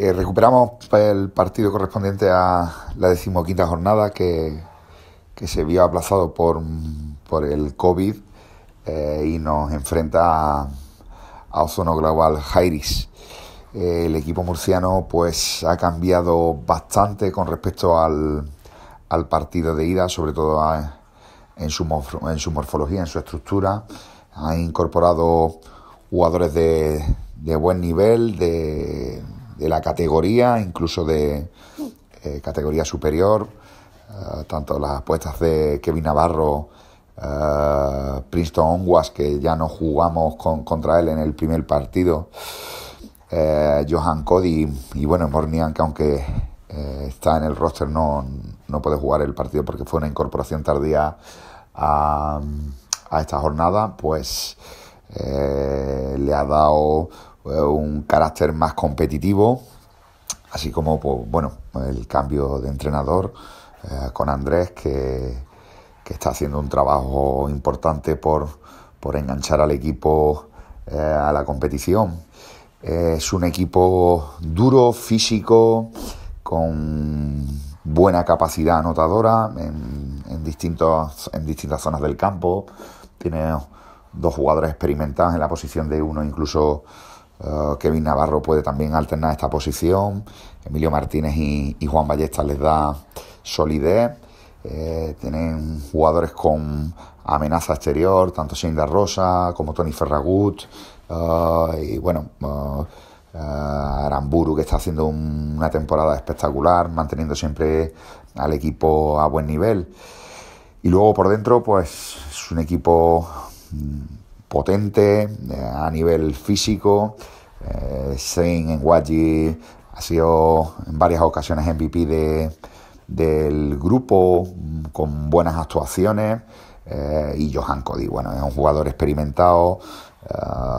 Eh, recuperamos el partido correspondiente a la decimoquinta jornada que, se vio aplazado por, el COVID eh, y nos enfrenta a, Ozono Global Jairis. Eh, el equipo murciano pues ha cambiado bastante con respecto al, partido de ida, sobre todo en, su, en su morfología, en su estructura. Ha incorporado jugadores de, de buen nivel, de de la categoría, incluso de eh, categoría superior, eh, tanto las apuestas de Kevin Navarro, eh, Princeton Onguas, que ya no jugamos contra él en el primer partido, Johan Cody y bueno, Mornian, que aunque está en el roster, no, no puede jugar el partido porque fue una incorporación tardía a, a esta jornada, pues le ha dado un carácter más competitivo, así como pues, bueno, el cambio de entrenador eh, con Andrés, que, que, está haciendo un trabajo importante por, por enganchar al equipo eh, a la competición. es un equipo duro, físico, con buena capacidad anotadora en, en, distintos, en distintas zonas del campo. Tiene dos jugadores experimentados en la posición de uno, incluso eh, Kevin Navarro puede también alternar esta posición. Emilio Martínez y, Juan Ballesta les da solidez. Eh, tienen jugadores con amenaza exterior, tanto Sinda Rosa como Tony Ferragut. Eh, y bueno, Aramburu, que está haciendo una temporada espectacular, manteniendo siempre al equipo a buen nivel. Y luego por dentro, pues es un equipo mm, potente eh, a nivel físico. Eh, en Enwaji ha sido en varias ocasiones MVP de, del grupo mm, con buenas actuaciones. Eh, y Johan Cody, bueno, es un jugador experimentado, eh,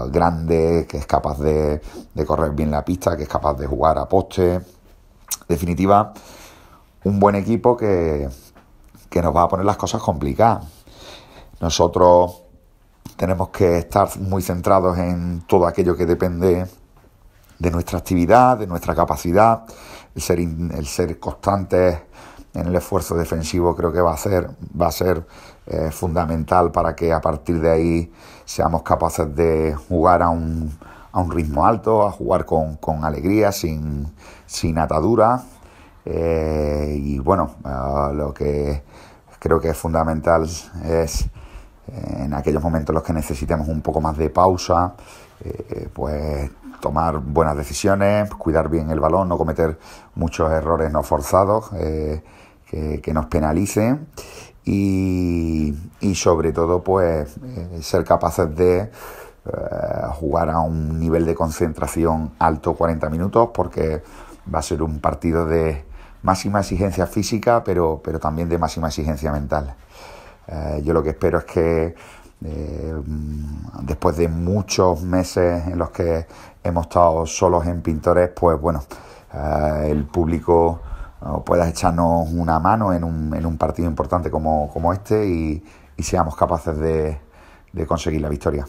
grande, que es capaz de, correr bien la pista, que es capaz de jugar a poste. definitiva, un buen equipo que, que nos va a poner las cosas complicadas. Nosotros tenemos que estar muy centrados en todo aquello que depende de nuestra actividad, de nuestra capacidad, el ser, el ser constantes en el esfuerzo defensivo creo que va a ser, va a ser eh, fundamental para que a partir de ahí seamos capaces de jugar a un, a un ritmo alto, a jugar con, alegría, sin, sin atadura. Eh, y bueno, eh, lo que creo que es fundamental es en aquellos momentos en los que necesitemos un poco más de pausa, eh, pues tomar buenas decisiones, cuidar bien el balón, no cometer muchos errores no forzados eh, que, nos penalicen y, sobre todo pues eh, ser capaces de jugar a un nivel de concentración alto 40 minutos porque va a ser un partido de máxima exigencia física pero también de máxima exigencia mental. Eh, yo lo que espero es que eh, mm, después de muchos meses en los que hemos estado solos en pintores, pues bueno, eh, el público pueda echarnos una mano en un, partido importante como, este y, seamos capaces de conseguir la victoria.